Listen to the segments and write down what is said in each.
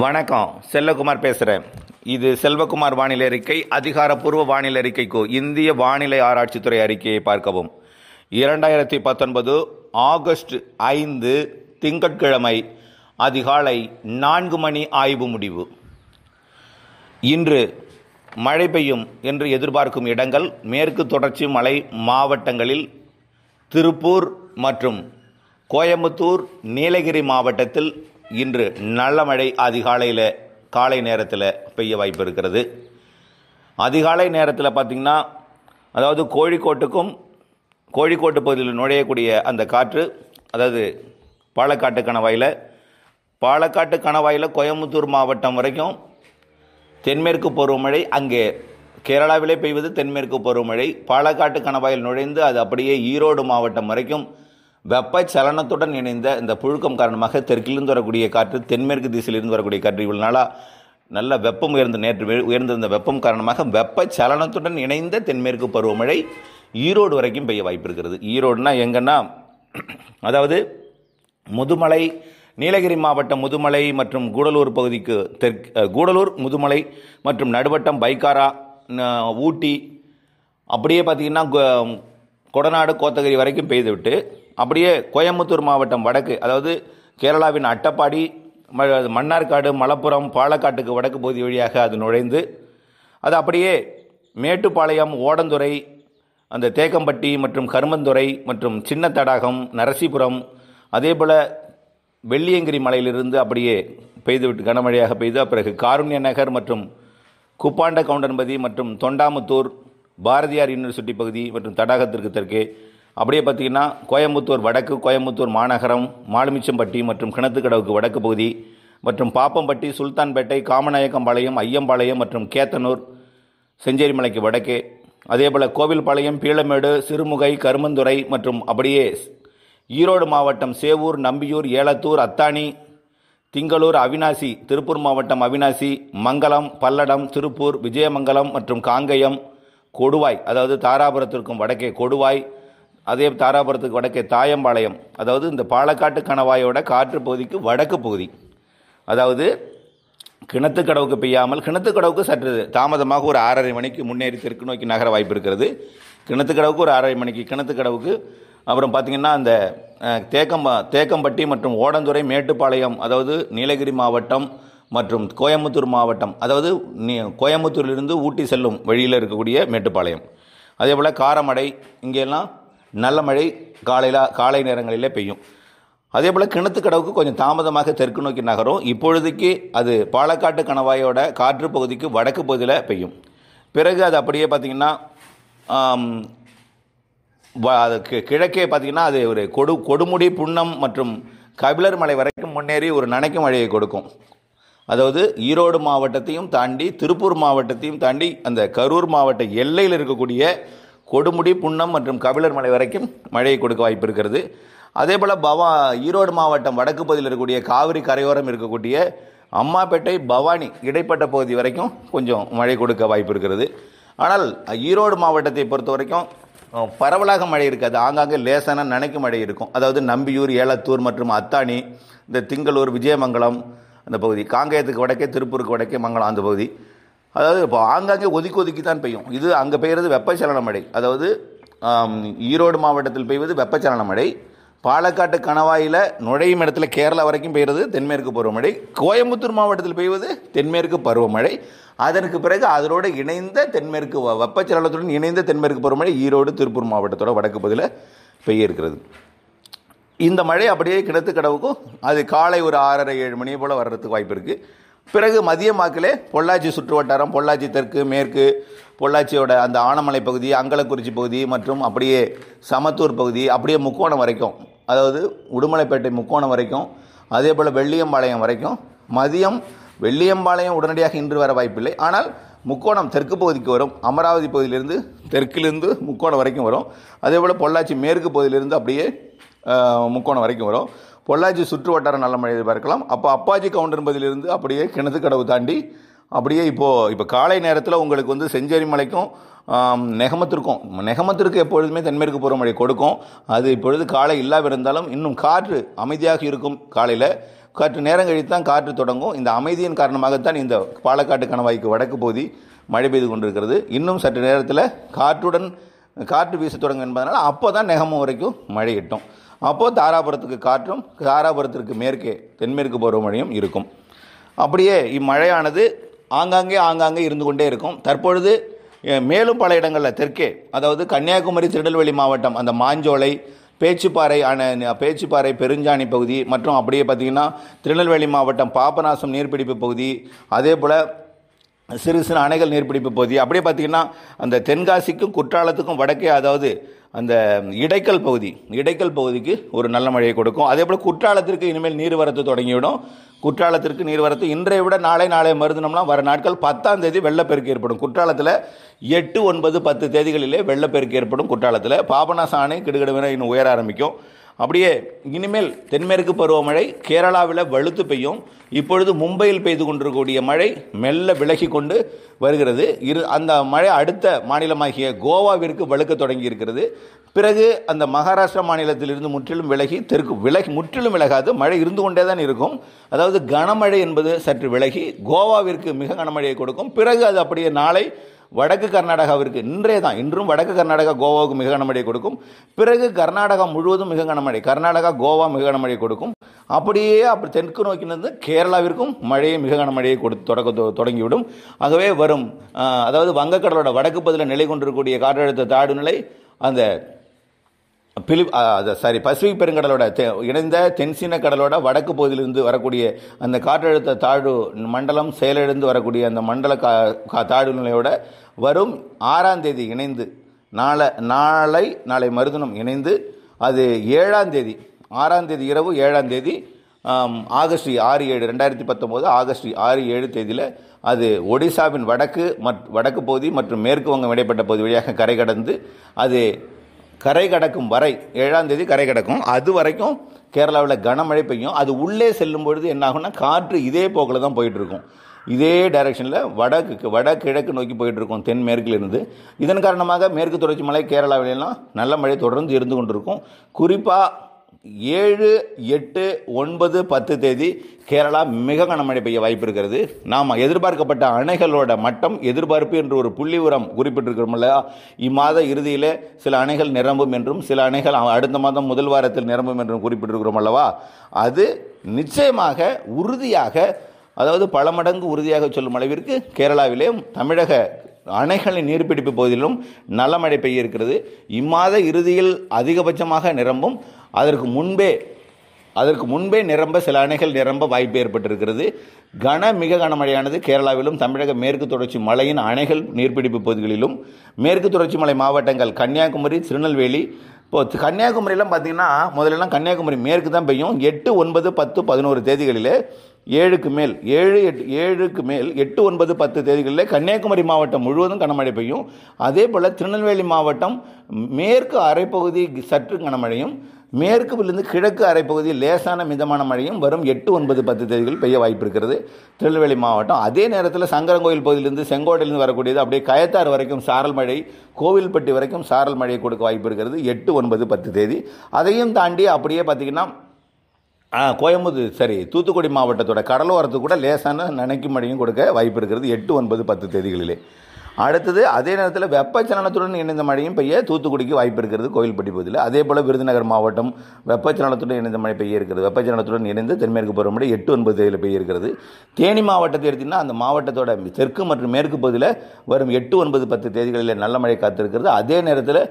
வணக்கம் செல்லகுமார் பேசுகிறேன் இது செல்வகுமார் வானிலை அறிக்கை அதிகாரப்பூர்வ வானிலை அறிக்கைக்கு இந்திய வானிலை ஆராய்ச்சித்துறை அறிக்கையை பார்க்கவும் இரண்டாயிரத்தி பத்தொன்பது ஆகஸ்ட் ஐந்து திங்கட்கிழமை அதிகாலை நான்கு மணி ஆய்வு முடிவு இன்று மழை பெய்யும் என்று எதிர்பார்க்கும் இடங்கள் மேற்கு தொடர்ச்சி மலை மாவட்டங்களில் திருப்பூர் மற்றும் கோயம்புத்தூர் நீலகிரி மாவட்டத்தில் இன்று நல்ல மழை அதிகாலையில் காலை நேரத்தில் பெய்ய வாய்ப்பு இருக்கிறது அதிகாலை நேரத்தில் பார்த்திங்கன்னா அதாவது கோழிக்கோட்டுக்கும் கோழிக்கோட்டு பகுதியில் நுழையக்கூடிய அந்த காற்று அதாவது பாலக்காட்டு கணவாயில் பாலக்காட்டு கணவாயில் கோயம்புத்தூர் மாவட்டம் வரைக்கும் தென்மேற்கு பருவமழை அங்கே கேரளாவிலே பெய்வது தென்மேற்கு பருவமழை பாலக்காட்டு கணவாயில் நுழைந்து அது அப்படியே ஈரோடு மாவட்டம் வரைக்கும் வெப்பச்சலனத்துடன் இணைந்த இந்த புழுக்கம் காரணமாக தெற்கிலிருந்து வரக்கூடிய காற்று தென்மேற்கு திசையிலிருந்து வரக்கூடிய காற்று இவ்வளவு நாளாக நல்ல வெப்பம் உயர்ந்த நேற்று உயர்ந்திருந்த வெப்பம் காரணமாக வெப்பச்சலனத்துடன் இணைந்த தென்மேற்கு பருவமழை ஈரோடு வரைக்கும் பெய்ய வாய்ப்பு இருக்கிறது ஈரோடுனா எங்கன்னா அதாவது முதுமலை நீலகிரி மாவட்டம் முதுமலை மற்றும் கூடலூர் பகுதிக்கு தெற்கு கூடலூர் முதுமலை மற்றும் நடுவட்டம் பைக்காரா ஊட்டி அப்படியே பார்த்திங்கன்னா கொடநாடு கோத்தகிரி வரைக்கும் பெய்துவிட்டு அப்படியே கோயம்புத்தூர் மாவட்டம் வடக்கு அதாவது கேரளாவின் அட்டப்பாடி மன்னார்காடு மலப்புரம் பாலக்காட்டுக்கு வடக்கு பகுதி வழியாக அது நுழைந்து அது அப்படியே மேட்டுப்பாளையம் ஓடந்துறை அந்த தேக்கம்பட்டி மற்றும் கருமந்துறை மற்றும் சின்ன தடாகம் நரசிபுரம் அதே வெள்ளியங்கிரி மலையிலிருந்து அப்படியே பெய்துவிட்டு கனமழையாக பெய்து பிறகு காருண்ய நகர் மற்றும் குப்பாண்ட கவுண்டன்பதி மற்றும் தொண்டாமுத்தூர் பாரதியார் யூனிவர்சிட்டி பகுதி மற்றும் தடாகத்திற்கு தெற்கே அப்படியே பார்த்திங்கன்னா கோயம்புத்தூர் வடக்கு கோயம்புத்தூர் மாநகரம் மாலுமிச்சம்பட்டி மற்றும் கிணத்துக்கடவுக்கு வடக்கு பகுதி மற்றும் பாப்பம்பட்டி சுல்தான்பேட்டை காமநாயக்கம்பாளையம் ஐயம்பாளையம் மற்றும் கேத்தனூர் செஞ்சேரிமலைக்கு வடக்கே அதேபோல் கோவில்பாளையம் பீளமேடு சிறுமுகை கருமந்துறை மற்றும் அப்படியே ஈரோடு மாவட்டம் சேவூர் நம்பியூர் ஏலத்தூர் அத்தானி திங்களூர் அவினாசி திருப்பூர் மாவட்டம் அவினாசி மங்கலம் பல்லடம் திருப்பூர் விஜயமங்கலம் மற்றும் காங்கயம் கொடுவாய் அதாவது தாராபுரத்திற்கும் வடக்கே கொடுவாய் அதே தாராபுரத்துக்கு வடக்கே தாயம்பாளையம் அதாவது இந்த பாலக்காட்டு கணவாயோட காற்று பகுதிக்கு வடக்கு பகுதி அதாவது கிணத்துக்கடவுக்கு பெய்யாமல் கிணத்துக்கடவுக்கு சற்று தாமதமாக ஒரு ஆறரை மணிக்கு முன்னேறி தெற்கு நோக்கி நகர வாய்ப்பு இருக்கிறது கிணத்துக்கடவுக்கு ஒரு ஆறரை மணிக்கு கிணத்துக்கடவுக்கு அப்புறம் பார்த்திங்கன்னா அந்த தேக்கம்பா தேக்கம்பட்டி மற்றும் ஓடந்துறை மேட்டுப்பாளையம் அதாவது நீலகிரி மாவட்டம் மற்றும் கோயம்புத்தூர் மாவட்டம் அதாவது கோயம்புத்தூர்லேருந்து ஊட்டி செல்லும் வழியில் இருக்கக்கூடிய மேட்டுப்பாளையம் அதே போல் காரமடை இங்கெல்லாம் நல்ல மழை காலையில் காலை நேரங்களில் பெய்யும் அதே போல் கிணத்துக்கடவுக்கு கொஞ்சம் தாமதமாக தெற்கு நோக்கி நகரும் இப்பொழுதைக்கு அது பாலக்காட்டு கணவாயோட காற்று பகுதிக்கு வடக்கு பகுதியில் பெய்யும் பிறகு அது அப்படியே பார்த்திங்கன்னா கிழக்கே பார்த்திங்கன்னா அது ஒரு கொடு கொடுமுடி புன்னம் மற்றும் கபிலர் மலை வரைக்கும் முன்னேறி ஒரு நனைக்கும் மழையை கொடுக்கும் அதாவது ஈரோடு மாவட்டத்தையும் தாண்டி திருப்பூர் மாவட்டத்தையும் தாண்டி அந்த கரூர் மாவட்ட எல்லையில் இருக்கக்கூடிய கொடுமுடி புன்னம் மற்றும் கபிலர் மலை வரைக்கும் மழையை கொடுக்க வாய்ப்பு இருக்கிறது அதே போல் பவா ஈரோடு மாவட்டம் வடக்கு பகுதியில் இருக்கக்கூடிய காவிரி கரையோரம் இருக்கக்கூடிய அம்மாப்பேட்டை பவானி இடைப்பட்ட பகுதி வரைக்கும் கொஞ்சம் மழை கொடுக்க வாய்ப்பு இருக்கிறது ஆனால் ஈரோடு மாவட்டத்தை பொறுத்த வரைக்கும் பரவலாக மழை இருக்காது ஆங்காங்கே லேசான நனைக்கும் மழை இருக்கும் அதாவது நம்பியூர் ஏலத்தூர் மற்றும் அத்தானி இந்த திங்களூர் விஜயமங்கலம் அந்த பகுதி காங்கேயத்துக்கு வடக்கே திருப்பூருக்கு வடக்கே மங்கலம் அந்த பகுதி அதாவது இப்போ ஆங்காங்கே ஒதுக்கி ஒதுக்கி தான் பெய்யும் இது அங்கே பெய்கிறது வெப்பச்சலன மழை அதாவது ஈரோடு மாவட்டத்தில் பெய்வது வெப்பச்சலன மழை பாலக்காட்டு கணவாயில் நுழையும் இடத்துல கேரளா வரைக்கும் பெய்கிறது தென்மேற்கு பருவமழை கோயம்புத்தூர் மாவட்டத்தில் பெய்வது தென்மேற்கு பருவமழை அதற்கு பிறகு அதனோடு இணைந்த தென்மேற்கு வெப்பச்சலனத்துடன் இணைந்த தென்மேற்கு பருவமழை ஈரோடு திருப்பூர் மாவட்டத்தோட வடக்கு பகுதியில் பெய்ய இருக்கிறது இந்த மழை அப்படியே கிணத்து கடவுக்கும் அது காலை ஒரு ஆறரை ஏழு மணி போல் வர்றதுக்கு வாய்ப்பு இருக்குது பிறகு மதிய பொள்ளாச்சி சுற்று வட்டாரம் பொள்ளாச்சி தெற்கு மேற்கு பொள்ளாச்சியோட அந்த ஆனமலை பகுதி அங்கலக்குறிச்சி பகுதி மற்றும் அப்படியே சமத்தூர் பகுதி அப்படியே முக்கோணம் வரைக்கும் அதாவது உடுமலைப்பேட்டை முக்கோணம் வரைக்கும் அதே போல் வெள்ளியம்பாளையம் வரைக்கும் மதியம் வெள்ளியம்பாளையம் உடனடியாக இன்று வர வாய்ப்பில்லை ஆனால் முக்கோணம் தெற்கு பகுதிக்கு வரும் அமராவதி பகுதியிலிருந்து தெற்கிலிருந்து முக்கோணம் வரைக்கும் வரும் அதே போல் பொள்ளாச்சி மேற்கு பகுதியிலிருந்து அப்படியே முக்கோணம் வரைக்கும் வரும் பொள்ளாச்சி சுற்று வட்டார நல்ல மழை எதிர்பார்க்கலாம் அப்போ அப்பாச்சி கவுண்டர் பதிலிருந்து அப்படியே கிணத்து கடவு தாண்டி அப்படியே இப்போது இப்போ காலை நேரத்தில் உங்களுக்கு வந்து செஞ்சேரி மலைக்கும் நெகமத்திற்கும் நெகமத்திற்கு எப்பொழுதுமே தென்மேற்கு பூர்வ மழை கொடுக்கும் அது இப்பொழுது காலை இல்லாவிருந்தாலும் இன்னும் காற்று அமைதியாக இருக்கும் காலையில் காற்று நேரம் கழித்து தான் காற்று தொடங்கும் இந்த அமைதியின் காரணமாகத்தான் இந்த பாலக்காட்டு கணவாய்க்கு வடக்கு பகுதி மழை பெய்து கொண்டிருக்கிறது இன்னும் சற்று நேரத்தில் காற்றுடன் காற்று வீச தொடங்கும் என்பதனால் அப்போ தான் நெகமும் வரைக்கும் மழை கிட்டும் அப்போது தாராபுரத்துக்கு காற்றும் தாராபுரத்திற்கு மேற்கே தென்மேற்கு பருவமழையும் இருக்கும் அப்படியே இம்மழையானது ஆங்காங்கே ஆங்காங்கே இருந்து கொண்டே இருக்கும் தற்பொழுது மேலும் பல இடங்களில் தெற்கே அதாவது கன்னியாகுமரி திருநெல்வேலி மாவட்டம் அந்த மாஞ்சோலை பேச்சுப்பாறை அண பேச்சுப்பாறை பெருஞ்சாணி பகுதி மற்றும் அப்படியே பார்த்திங்கன்னா திருநெல்வேலி மாவட்டம் பாபநாசம் நீர்பிடிப்பு பகுதி அதே போல் சிறு சிறு அணைகள் நீர்பிடிப்பு பகுதி அப்படியே பார்த்திங்கன்னா அந்த தென்காசிக்கும் குற்றாலத்துக்கும் வடக்கே அதாவது அந்த இடைக்கல் பகுதி இடைக்கல் பகுதிக்கு ஒரு நல்ல மழையை கொடுக்கும் அதே போல் குற்றாலத்திற்கு இனிமேல் நீர்வரத்து தொடங்கிவிடும் குற்றாலத்திற்கு நீர்வரத்து இன்றைய விட நாளை நாளை மருதினம்லாம் வர நாட்கள் பத்தாம் தேதி வெள்ளப்பெருக்கு ஏற்படும் குற்றாலத்தில் எட்டு ஒன்பது பத்து தேதிகளிலே வெள்ளப்பெருக்கு ஏற்படும் குற்றாலத்தில் பாபநாச அணை கிடுகிடுவென இன்னும் உயர ஆரம்பிக்கும் அப்படியே இனிமேல் தென்மேற்கு பருவமழை கேரளாவில் வலுத்து பெய்யும் இப்பொழுது மும்பையில் பெய்து கொண்டிருக்கக்கூடிய மழை மெல்ல விலகி கொண்டு வருகிறது இரு அந்த மழை அடுத்த மாநிலமாகிய கோவாவிற்கு வலுக்க தொடங்கி இருக்கிறது பிறகு அந்த மகாராஷ்டிரா மாநிலத்திலிருந்து முற்றிலும் விலகி தெற்கு விலகி முற்றிலும் விலகாது மழை இருந்து கொண்டே தான் இருக்கும் அதாவது கனமழை என்பது சற்று விலகி கோவாவிற்கு மிக கனமழையை கொடுக்கும் பிறகு அது அப்படியே நாளை வடக்கு கர்நாடகாவிற்கு இன்றே தான் இன்றும் வடக்கு கர்நாடகா கோவாவுக்கு மிக கனமழை கொடுக்கும் பிறகு கர்நாடகா முழுவதும் மிக கனமழை கர்நாடகா கோவா மிக கனமழை கொடுக்கும் அப்படியே அப்படி தெற்கு நோக்கிலிருந்து கேரளாவிற்கும் மழையை மிக கனமழையை கொடு தொடக்க தொடங்கிவிடும் ஆகவே வரும் அதாவது வங்கக்கடலோட வடக்கு பதிலில் நிலை கொண்டிருக்கக்கூடிய காற்றழுத்த தாடுநிலை அந்த பிலிப் சாரி பசிபிக் பெருங்கடலோட இணைந்த தென்சீன கடலோட வடக்கு பகுதியிலிருந்து வரக்கூடிய அந்த காற்றழுத்த தாழ்வு மண்டலம் செயலிழந்து வரக்கூடிய அந்த மண்டல கா கா தாழ்வு நிலையோட வரும் ஆறாம் தேதி இணைந்து நாளை நாளை நாளை மருதனம் இணைந்து அது ஏழாம் தேதி ஆறாம் தேதி இரவு ஏழாம் தேதி ஆகஸ்ட் ஆறு ஏழு ரெண்டாயிரத்தி பத்தொம்போது ஆகஸ்ட் ஆறு ஏழு தேதியில் அது ஒடிசாவின் வடக்கு மற் வடக்கு பகுதி மற்றும் மேற்கு வங்கம் இடைப்பட்ட பகுதி வழியாக கரை கடந்து அது கரை கடக்கும் வரை ஏழாம் தேதி கரை கடக்கும் அது வரைக்கும் கேரளாவில் கனமழை பெய்யும் அது உள்ளே செல்லும் பொழுது என்ன ஆகும்னா காற்று இதே போக்கில் தான் போயிட்டுருக்கும் இதே டைரக்ஷனில் வடக்கு வடகிழக்கு நோக்கி போயிட்டுருக்கும் தென்மேற்கிலிருந்து இதன் காரணமாக மேற்கு தொடர்ச்சி மலை கேரளாவிலெல்லாம் நல்ல மழை தொடர்ந்து இருந்து கொண்டிருக்கும் குறிப்பாக ஏழு எட்டு ஒன்பது பத்து தேதி கேரளா மிக கனமழை பெய்ய வாய்ப்பு இருக்கிறது நாம் எதிர்பார்க்கப்பட்ட அணைகளோட மட்டம் எதிர்பார்ப்பு என்று ஒரு புள்ளி உரம் குறிப்பிட்டிருக்கிறோம் இல்லையா இம்மாத இறுதியில் சில அணைகள் நிரம்பும் என்றும் சில அணைகள் அடுத்த மாதம் முதல் வாரத்தில் நிரம்பும் என்றும் குறிப்பிட்டிருக்கிறோம் அல்லவா அது நிச்சயமாக உறுதியாக அதாவது பல மடங்கு உறுதியாக சொல்லும் அளவிற்கு கேரளாவிலே தமிழக அணைகளின் நீர்பிடிப்பு பகுதியிலும் நல்ல மழை பெய்ய இருக்கிறது இம்மாத இறுதியில் அதிகபட்சமாக நிரம்பும் அதற்கு முன்பே அதற்கு முன்பே நிரம்ப சில அணைகள் நிரம்ப வாய்ப்பு ஏற்பட்டிருக்கிறது கன மிக கனமழையானது கேரளாவிலும் தமிழக மேற்கு தொடர்ச்சி மலையின் அணைகள் நீர்பிடிப்பு பகுதிகளிலும் மேற்கு தொடர்ச்சி மலை மாவட்டங்கள் கன்னியாகுமரி திருநெல்வேலி இப்போ கன்னியாகுமரியெலாம் பார்த்திங்கன்னா முதலெல்லாம் கன்னியாகுமரி மேற்கு தான் பெய்யும் எட்டு ஒன்பது பத்து பதினோரு தேதிகளில் ஏழுக்கு மேல் ஏழு எட்டு ஏழுக்கு மேல் எட்டு ஒன்பது பத்து தேதிகளில் கன்னியாகுமரி மாவட்டம் முழுவதும் கனமழை பெய்யும் அதே போல் திருநெல்வேலி மாவட்டம் மேற்கு அரைப்பகுதி சற்று கனமழையும் மேற்குவிலிருந்து கிழக்கு அரைப்பகுதியில் லேசான மிதமான மழையும் வரும் எட்டு ஒன்பது பத்து தேதிகள் பெய்ய வாய்ப்பு இருக்கிறது திருநெல்வேலி மாவட்டம் அதே நேரத்தில் சங்கரங்கோயில் பகுதியிலிருந்து செங்கோட்டையிலிருந்து வரக்கூடியது அப்படியே கயத்தார் வரைக்கும் சாரல் மழை கோவில்பட்டி வரைக்கும் சாரல் மழையை கொடுக்க வாய்ப்பு இருக்கிறது எட்டு ஒன்பது பத்து தேதி அதையும் தாண்டி அப்படியே பார்த்திங்கன்னா கோயம்புத்தூர் சரி தூத்துக்குடி மாவட்டத்தோட கடலோரத்துக்கு கூட லேசான நனைக்கும் மழையும் கொடுக்க வாய்ப்பு இருக்கிறது எட்டு ஒன்பது பத்து தேதிகளிலே அடுத்தது அதே நேரத்தில் வெப்பச்சலனத்துடன் இணைந்த மழையும் பெய்ய தூத்துக்குடிக்கு வாய்ப்பு இருக்கிறது கோயில்பட்டி பகுதியில் அதே போல் விருதுநகர் மாவட்டம் வெப்பச்சலனத்துடன் இணைந்த மழை பெய்ய இருக்கிறது வெப்பச்சலனத்துடன் இணைந்து தென்மேற்கு பருவமழை எட்டு ஒன்பது தேதியில் பெய்ய இருக்கிறது தேனி மாவட்டத்தை எடுத்திங்கன்னா அந்த மாவட்டத்தோட தெற்கு மற்றும் மேற்கு பகுதியில் வரும் எட்டு ஒன்பது பத்து தேதிகளில் நல்ல மழை காத்திருக்கிறது அதே நேரத்தில்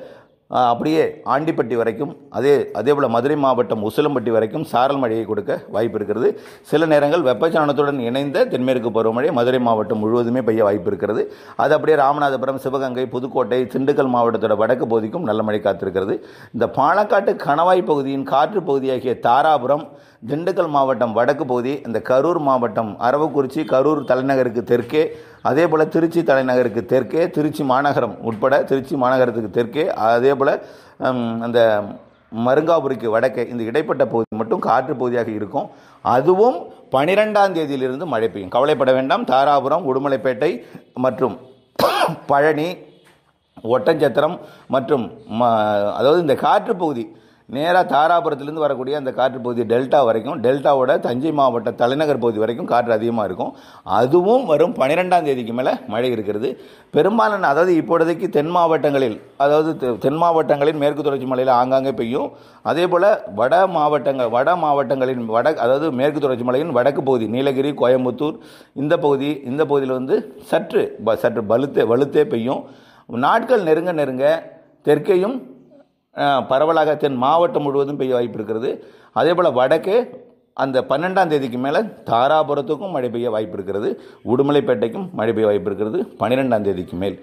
அப்படியே ஆண்டிப்பட்டி வரைக்கும் அதே அதே போல் மதுரை மாவட்டம் உசிலம்பட்டி வரைக்கும் சாரல் மழையை கொடுக்க வாய்ப்பு இருக்கிறது சில நேரங்கள் வெப்பச்சலனத்துடன் இணைந்த தென்மேற்கு பருவமழை மதுரை மாவட்டம் முழுவதுமே பெய்ய வாய்ப்பு இருக்கிறது அது அப்படியே ராமநாதபுரம் சிவகங்கை புதுக்கோட்டை திண்டுக்கல் மாவட்டத்தோட வடக்கு பகுதிக்கும் நல்ல மழை காத்திருக்கிறது இந்த பாலக்காட்டு கணவாய் பகுதியின் காற்று பகுதியாகிய தாராபுரம் திண்டுக்கல் மாவட்டம் வடக்கு பகுதி இந்த கரூர் மாவட்டம் அரவக்குறிச்சி கரூர் தலைநகருக்கு தெற்கே அதே போல் திருச்சி தலைநகருக்கு தெற்கே திருச்சி மாநகரம் உட்பட திருச்சி மாநகரத்துக்கு தெற்கே அதே போல் அந்த மருங்காபுரிக்கு வடக்கே இந்த இடைப்பட்ட பகுதி மட்டும் காற்று பகுதியாக இருக்கும் அதுவும் பனிரெண்டாம் தேதியிலிருந்து மழை பெய்யும் கவலைப்பட வேண்டாம் தாராபுரம் உடுமலைப்பேட்டை மற்றும் பழனி ஒட்டஞ்சத்திரம் மற்றும் அதாவது இந்த காற்று பகுதி நேராக தாராபுரத்துலேருந்து வரக்கூடிய அந்த காற்று பகுதி டெல்டா வரைக்கும் டெல்டாவோட தஞ்சை மாவட்ட தலைநகர் பகுதி வரைக்கும் காற்று அதிகமாக இருக்கும் அதுவும் வரும் பனிரெண்டாம் தேதிக்கு மேலே மழை இருக்கிறது பெரும்பாலான அதாவது இப்பொழுதைக்கு தென் மாவட்டங்களில் அதாவது தென் மாவட்டங்களின் மேற்கு தொடர்ச்சி மலையில் ஆங்காங்கே பெய்யும் அதே போல் வட மாவட்டங்கள் வட மாவட்டங்களின் வட அதாவது மேற்கு தொடர்ச்சி மலையின் வடக்கு பகுதி நீலகிரி கோயம்புத்தூர் இந்த பகுதி இந்த பகுதியில் வந்து சற்று சற்று வலுத்தே வலுத்தே பெய்யும் நாட்கள் நெருங்க நெருங்க தெற்கையும் பரவலாக தென் மாவட்டம் முழுவதும் பெய்ய வாய்ப்பு இருக்கிறது அதே போல் வடக்கு அந்த பன்னெண்டாம் தேதிக்கு மேலே தாராபுரத்துக்கும் மழை பெய்ய வாய்ப்பு இருக்கிறது உடுமலைப்பேட்டைக்கும் மழை பெய்ய வாய்ப்பு இருக்கிறது பன்னிரெண்டாம் தேதிக்கு மேல்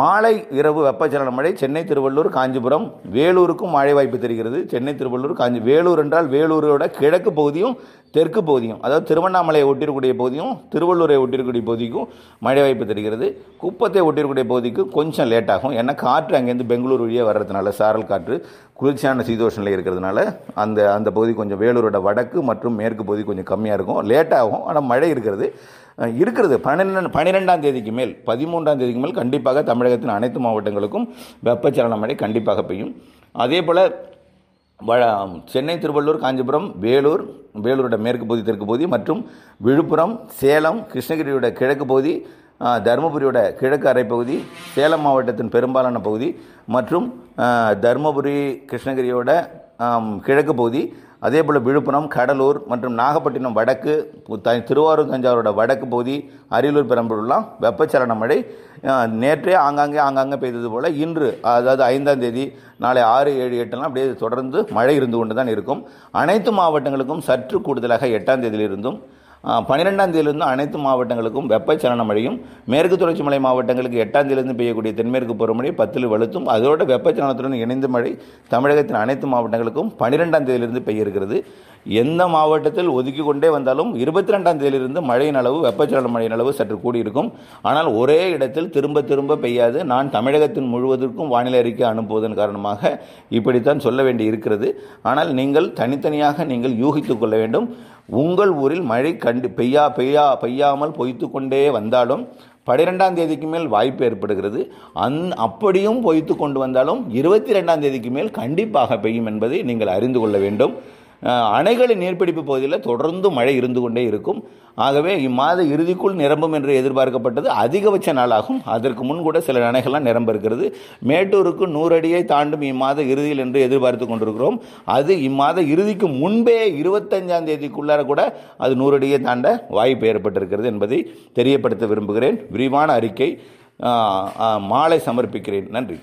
மாலை இரவு வெப்பச்சலன மழை சென்னை திருவள்ளூர் காஞ்சிபுரம் வேலூருக்கும் மழை வாய்ப்பு தெரிகிறது சென்னை திருவள்ளூர் காஞ்சி வேலூர் என்றால் வேலூரோட கிழக்கு பகுதியும் தெற்கு பகுதியும் அதாவது திருவண்ணாமலையை ஒட்டியிருக்கூடிய பகுதியும் திருவள்ளூரை ஒட்டியிருக்கூடிய பகுதிக்கும் மழை வாய்ப்பு தெரிகிறது குப்பத்தை ஒட்டியிருக்கூடிய பகுதிக்கு கொஞ்சம் லேட் ஆகும் ஏன்னா காற்று அங்கேருந்து பெங்களூர் வழியே வர்றதுனால சாரல் காற்று குளிர்ச்சியான சீதோஷனில் இருக்கிறதுனால அந்த அந்த பகுதி கொஞ்சம் வேலூரோட வடக்கு மற்றும் மேற்கு பகுதி கொஞ்சம் கம்மியாக இருக்கும் லேட்டாகும் ஆனால் மழை இருக்கிறது இருக்கிறது பன்னிரெண்டு பன்னிரெண்டாம் தேதிக்கு மேல் பதிமூன்றாம் தேதிக்கு மேல் கண்டிப்பாக தமிழகத்தின் அனைத்து மாவட்டங்களுக்கும் வெப்பச்சலன மழை கண்டிப்பாக பெய்யும் அதே போல் சென்னை திருவள்ளூர் காஞ்சிபுரம் வேலூர் வேலூரோட மேற்கு பகுதி தெற்கு பகுதி மற்றும் விழுப்புரம் சேலம் கிருஷ்ணகிரியோட கிழக்கு பகுதி தருமபுரியோட கிழக்கு அரைப்பகுதி சேலம் மாவட்டத்தின் பெரும்பாலான பகுதி மற்றும் தருமபுரி கிருஷ்ணகிரியோட கிழக்கு பகுதி அதே போல் விழுப்புரம் கடலூர் மற்றும் நாகப்பட்டினம் வடக்கு திருவாரூர் தஞ்சாவூரோட வடக்கு பகுதி அரியலூர் பெரம்பலூர்லாம் வெப்பச்சலன மழை நேற்றே ஆங்காங்கே ஆங்காங்கே பெய்தது போல் இன்று அதாவது ஐந்தாம் தேதி நாளை ஆறு ஏழு எட்டுலாம் அப்படியே தொடர்ந்து மழை இருந்து கொண்டு தான் இருக்கும் அனைத்து மாவட்டங்களுக்கும் சற்று கூடுதலாக எட்டாம் தேதியிலிருந்தும் பன்னிரெண்டாம் தேதியிலிருந்து அனைத்து மாவட்டங்களுக்கும் வெப்பச்சலன மழையும் மேற்கு தொடர்ச்சி மலை மாவட்டங்களுக்கு எட்டாம் தேதியிலிருந்து பெய்யக்கூடிய தென்மேற்கு பருவமழை பத்தில் வலுத்தும் அதோட வெப்பச்சலனத்துடன் இணைந்த மழை தமிழகத்தின் அனைத்து மாவட்டங்களுக்கும் பன்னிரெண்டாம் தேதியிலிருந்து பெய்ய இருக்கிறது எந்த மாவட்டத்தில் ஒதுக்கி கொண்டே வந்தாலும் இருபத்தி ரெண்டாம் தேதியிலிருந்து மழையின் அளவு வெப்பச்சலன மழையின் அளவு சற்று கூடியிருக்கும் ஆனால் ஒரே இடத்தில் திரும்ப திரும்ப பெய்யாது நான் தமிழகத்தின் முழுவதற்கும் வானிலை அறிக்கை அனுப்புவதன் காரணமாக இப்படித்தான் சொல்ல வேண்டி இருக்கிறது ஆனால் நீங்கள் தனித்தனியாக நீங்கள் யூகித்துக் கொள்ள வேண்டும் உங்கள் ஊரில் மழை கண்டு பெய்யா பெய்யா பெய்யாமல் பொய்த்து கொண்டே வந்தாலும் பனிரெண்டாம் தேதிக்கு மேல் வாய்ப்பு ஏற்படுகிறது அந் அப்படியும் பொய்த்து கொண்டு வந்தாலும் இருபத்தி ரெண்டாம் தேதிக்கு மேல் கண்டிப்பாக பெய்யும் என்பதை நீங்கள் அறிந்து கொள்ள வேண்டும் அணைகளின் நீர்ப்பிடிப்பு பகுதியில் தொடர்ந்து மழை இருந்து கொண்டே இருக்கும் ஆகவே இம்மாத இறுதிக்குள் நிரம்பும் என்று எதிர்பார்க்கப்பட்டது அதிகபட்ச நாளாகும் அதற்கு முன் கூட சில அணைகள்லாம் நிரம்ப இருக்கிறது மேட்டூருக்கு நூறு அடியை தாண்டும் இம்மாத இறுதியில் என்று எதிர்பார்த்து கொண்டிருக்கிறோம் அது இம்மாத இறுதிக்கு முன்பே இருபத்தஞ்சாம் தேதிக்குள்ளார கூட அது நூறு அடியை தாண்ட வாய்ப்பு ஏற்பட்டிருக்கிறது என்பதை தெரியப்படுத்த விரும்புகிறேன் விரிவான அறிக்கை மாலை சமர்ப்பிக்கிறேன் நன்றி